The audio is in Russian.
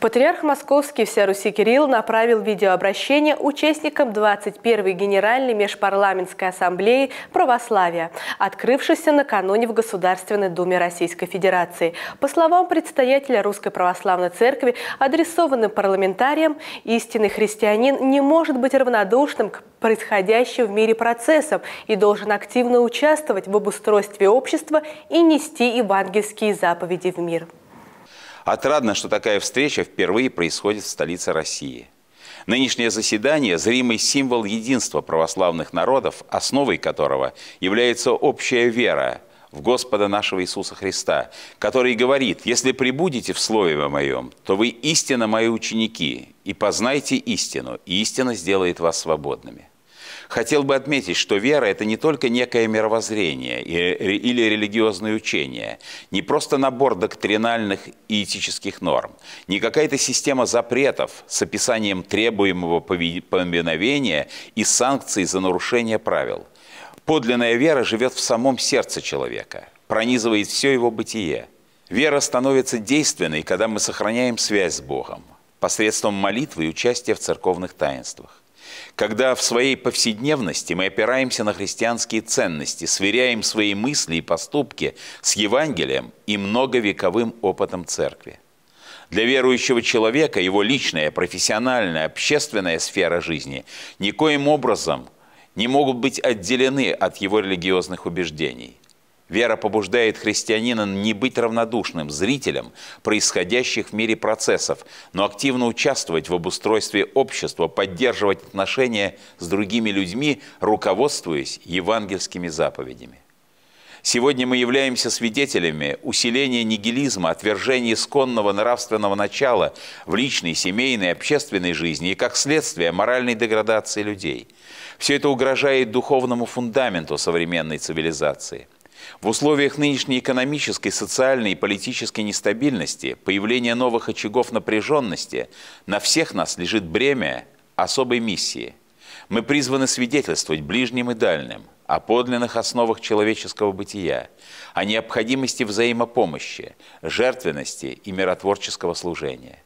Патриарх Московский Всеруси Кирилл направил видеообращение участникам 21-й Генеральной Межпарламентской Ассамблеи православия, открывшейся накануне в Государственной Думе Российской Федерации. По словам предстоятеля Русской Православной Церкви, адресованным парламентариям, истинный христианин не может быть равнодушным к происходящим в мире процессам и должен активно участвовать в обустройстве общества и нести евангельские заповеди в мир. Отрадно, что такая встреча впервые происходит в столице России. Нынешнее заседание – зримый символ единства православных народов, основой которого является общая вера в Господа нашего Иисуса Христа, который говорит, «Если прибудете в Слове Моем, то вы истинно Мои ученики, и познайте истину, и истина сделает вас свободными». Хотел бы отметить, что вера – это не только некое мировоззрение или религиозное учение, не просто набор доктринальных и этических норм, не какая-то система запретов с описанием требуемого повиновения и санкций за нарушение правил. Подлинная вера живет в самом сердце человека, пронизывает все его бытие. Вера становится действенной, когда мы сохраняем связь с Богом посредством молитвы и участия в церковных таинствах. Когда в своей повседневности мы опираемся на христианские ценности, сверяем свои мысли и поступки с Евангелием и многовековым опытом церкви. Для верующего человека его личная, профессиональная, общественная сфера жизни никоим образом не могут быть отделены от его религиозных убеждений – Вера побуждает христианина не быть равнодушным зрителем происходящих в мире процессов, но активно участвовать в обустройстве общества, поддерживать отношения с другими людьми, руководствуясь евангельскими заповедями. Сегодня мы являемся свидетелями усиления нигилизма, отвержения исконного нравственного начала в личной, семейной, общественной жизни и, как следствие, моральной деградации людей. Все это угрожает духовному фундаменту современной цивилизации – в условиях нынешней экономической, социальной и политической нестабильности, появления новых очагов напряженности, на всех нас лежит бремя особой миссии. Мы призваны свидетельствовать ближним и дальним о подлинных основах человеческого бытия, о необходимости взаимопомощи, жертвенности и миротворческого служения.